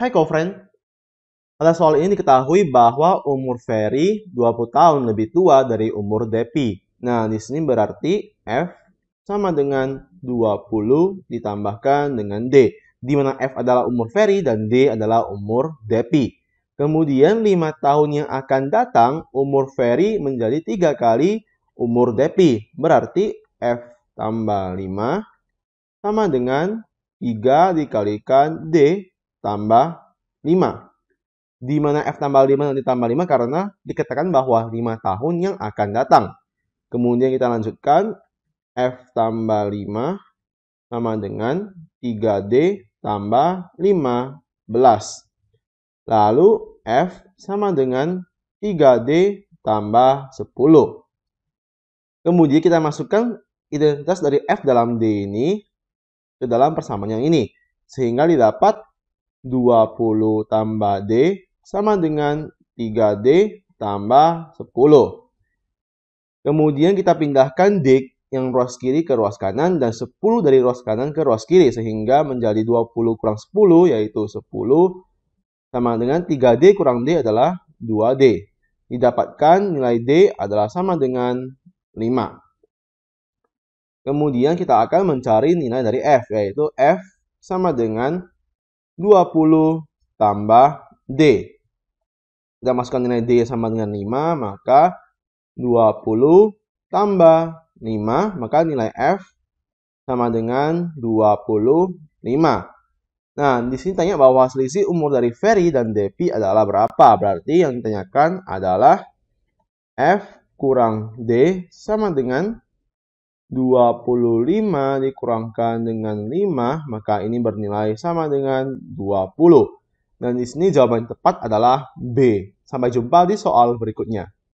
Hai girlfriend, friend pada soal ini diketahui bahwa umur Ferry 20 tahun lebih tua dari umur Depi. Nah, di sini berarti F sama dengan 20 ditambahkan dengan D. Di mana F adalah umur Ferry dan D adalah umur Depi. Kemudian 5 tahun yang akan datang, umur Ferry menjadi 3 kali umur Depi. Berarti F tambah 5 sama dengan 3 dikalikan D tambah 5. Di mana F tambah 5 nanti tambah 5 karena dikatakan bahwa 5 tahun yang akan datang. Kemudian kita lanjutkan F tambah 5 sama dengan 3D tambah 15. Lalu F sama dengan 3D tambah 10. Kemudian kita masukkan identitas dari F dalam D ini ke dalam persamaan yang ini. Sehingga didapat 20 tambah D sama dengan 3D tambah 10. Kemudian kita pindahkan D yang ruas kiri ke ruas kanan dan 10 dari ruas kanan ke ruas kiri sehingga menjadi 20 kurang 10 yaitu 10 sama dengan 3D kurang D adalah 2D. Didapatkan nilai D adalah sama dengan 5. Kemudian kita akan mencari nilai dari F yaitu F sama dengan 20 tambah D. Kita masukkan nilai D sama dengan 5, maka 20 tambah 5, maka nilai F sama dengan 25. Nah, di sini tanya bahwa selisih umur dari Ferry dan Devi adalah berapa? Berarti yang ditanyakan adalah F kurang D sama dengan 25 dikurangkan dengan 5, maka ini bernilai sama dengan 20. Dan di sini jawaban tepat adalah B. Sampai jumpa di soal berikutnya.